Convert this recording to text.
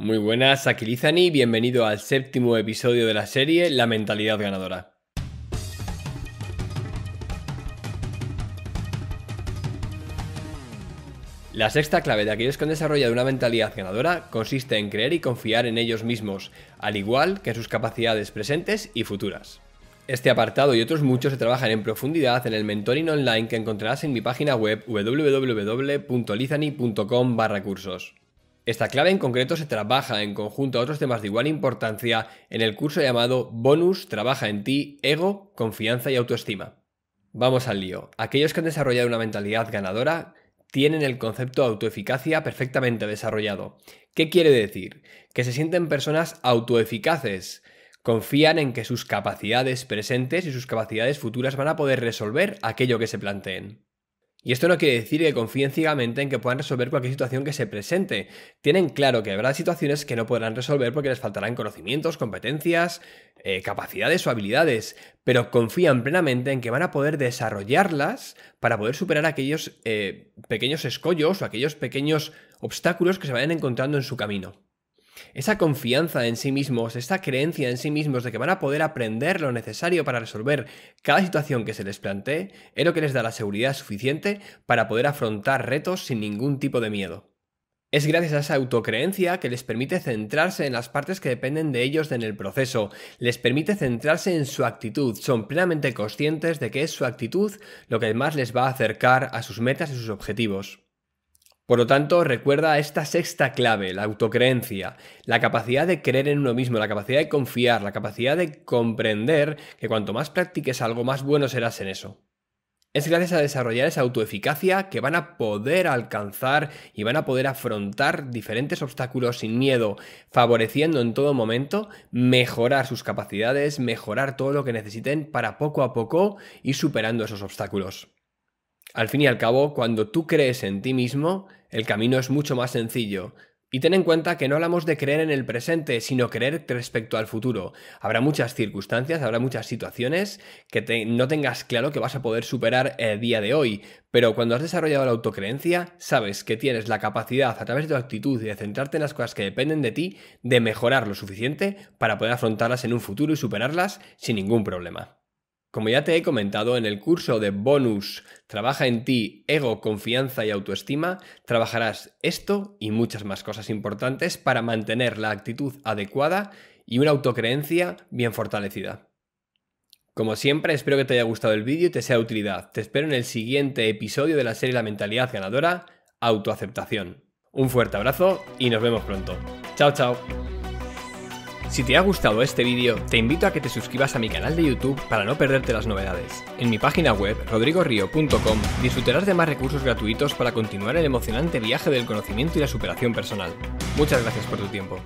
Muy buenas, aquí Lizani, bienvenido al séptimo episodio de la serie La mentalidad ganadora. La sexta clave de aquellos que han desarrollado una mentalidad ganadora consiste en creer y confiar en ellos mismos, al igual que en sus capacidades presentes y futuras. Este apartado y otros muchos se trabajan en profundidad en el mentoring online que encontrarás en mi página web www.lizani.com cursos. Esta clave en concreto se trabaja en conjunto a otros temas de igual importancia en el curso llamado Bonus, Trabaja en ti, Ego, Confianza y Autoestima. Vamos al lío. Aquellos que han desarrollado una mentalidad ganadora tienen el concepto de autoeficacia perfectamente desarrollado. ¿Qué quiere decir? Que se sienten personas autoeficaces. Confían en que sus capacidades presentes y sus capacidades futuras van a poder resolver aquello que se planteen. Y esto no quiere decir que confíen ciegamente en que puedan resolver cualquier situación que se presente. Tienen claro que habrá situaciones que no podrán resolver porque les faltarán conocimientos, competencias, eh, capacidades o habilidades, pero confían plenamente en que van a poder desarrollarlas para poder superar aquellos eh, pequeños escollos o aquellos pequeños obstáculos que se vayan encontrando en su camino. Esa confianza en sí mismos, esa creencia en sí mismos de que van a poder aprender lo necesario para resolver cada situación que se les plantee, es lo que les da la seguridad suficiente para poder afrontar retos sin ningún tipo de miedo. Es gracias a esa autocreencia que les permite centrarse en las partes que dependen de ellos en el proceso, les permite centrarse en su actitud, son plenamente conscientes de que es su actitud lo que más les va a acercar a sus metas y sus objetivos. Por lo tanto, recuerda esta sexta clave, la autocreencia, la capacidad de creer en uno mismo, la capacidad de confiar, la capacidad de comprender que cuanto más practiques algo, más bueno serás en eso. Es gracias a desarrollar esa autoeficacia que van a poder alcanzar y van a poder afrontar diferentes obstáculos sin miedo, favoreciendo en todo momento mejorar sus capacidades, mejorar todo lo que necesiten para poco a poco ir superando esos obstáculos. Al fin y al cabo, cuando tú crees en ti mismo, el camino es mucho más sencillo. Y ten en cuenta que no hablamos de creer en el presente, sino creer respecto al futuro. Habrá muchas circunstancias, habrá muchas situaciones que no tengas claro que vas a poder superar el día de hoy, pero cuando has desarrollado la autocreencia, sabes que tienes la capacidad, a través de tu actitud y de centrarte en las cosas que dependen de ti, de mejorar lo suficiente para poder afrontarlas en un futuro y superarlas sin ningún problema. Como ya te he comentado, en el curso de bonus Trabaja en ti, ego, confianza y autoestima, trabajarás esto y muchas más cosas importantes para mantener la actitud adecuada y una autocreencia bien fortalecida. Como siempre, espero que te haya gustado el vídeo y te sea de utilidad. Te espero en el siguiente episodio de la serie La mentalidad ganadora, autoaceptación. Un fuerte abrazo y nos vemos pronto. Chao, chao. Si te ha gustado este vídeo, te invito a que te suscribas a mi canal de YouTube para no perderte las novedades. En mi página web, rodrigorio.com, disfrutarás de más recursos gratuitos para continuar el emocionante viaje del conocimiento y la superación personal. Muchas gracias por tu tiempo.